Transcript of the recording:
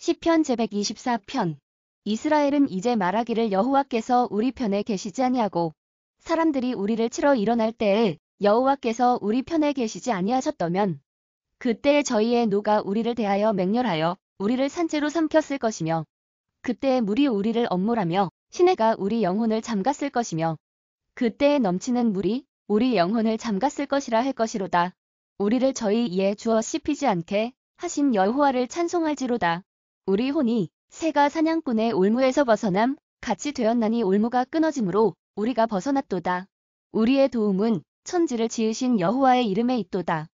시편 제124편 이스라엘은 이제 말하기를 여호와께서 우리 편에 계시지 아니하고 사람들이 우리를 치러 일어날 때에 여호와께서 우리 편에 계시지 아니하셨다면 그때에 저희의 노가 우리를 대하여 맹렬하여 우리를 산채로 삼켰을 것이며 그때에 물이 우리를 엄몰하며 시내가 우리 영혼을 잠갔을 것이며 그때에 넘치는 물이 우리 영혼을 잠갔을 것이라 할 것이로다. 우리를 저희 이에 주어 씹히지 않게 하신 여호와를 찬송할지로다. 우리 혼이 새가 사냥꾼의 올무에서 벗어남 같이 되었나니 올무가 끊어짐으로 우리가 벗어났도다. 우리의 도움은 천지를 지으신 여호와의 이름에 있도다.